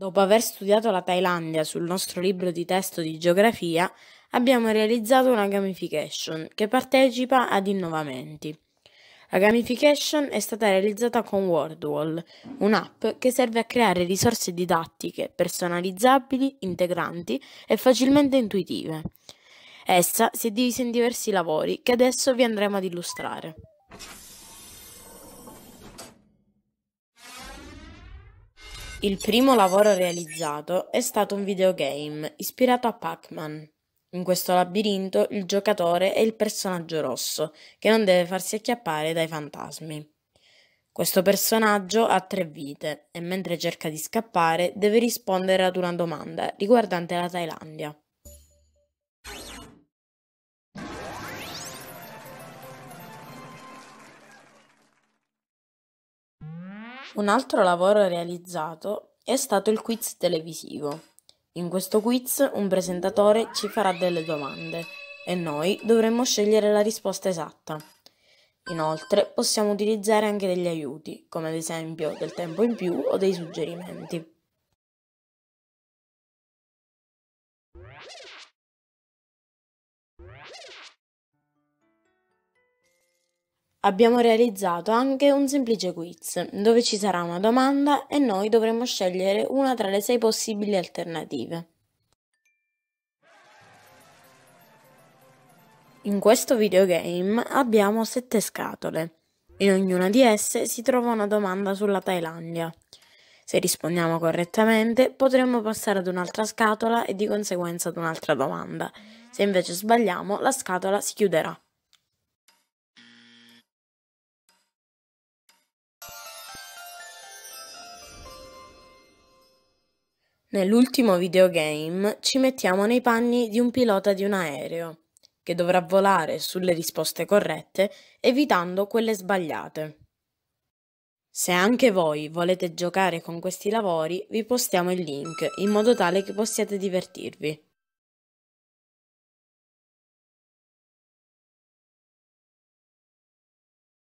Dopo aver studiato la Thailandia sul nostro libro di testo di geografia, abbiamo realizzato una gamification che partecipa ad innovamenti. La gamification è stata realizzata con WordWall, un'app che serve a creare risorse didattiche personalizzabili, integranti e facilmente intuitive. Essa si è divisa in diversi lavori che adesso vi andremo ad illustrare. Il primo lavoro realizzato è stato un videogame ispirato a Pac-Man. In questo labirinto il giocatore è il personaggio rosso, che non deve farsi acchiappare dai fantasmi. Questo personaggio ha tre vite e mentre cerca di scappare deve rispondere ad una domanda riguardante la Thailandia. Un altro lavoro realizzato è stato il quiz televisivo. In questo quiz un presentatore ci farà delle domande e noi dovremmo scegliere la risposta esatta. Inoltre possiamo utilizzare anche degli aiuti, come ad esempio del tempo in più o dei suggerimenti. Abbiamo realizzato anche un semplice quiz, dove ci sarà una domanda e noi dovremo scegliere una tra le sei possibili alternative. In questo videogame abbiamo sette scatole. In ognuna di esse si trova una domanda sulla Thailandia. Se rispondiamo correttamente potremo passare ad un'altra scatola e di conseguenza ad un'altra domanda. Se invece sbagliamo la scatola si chiuderà. Nell'ultimo videogame ci mettiamo nei panni di un pilota di un aereo, che dovrà volare sulle risposte corrette evitando quelle sbagliate. Se anche voi volete giocare con questi lavori, vi postiamo il link in modo tale che possiate divertirvi.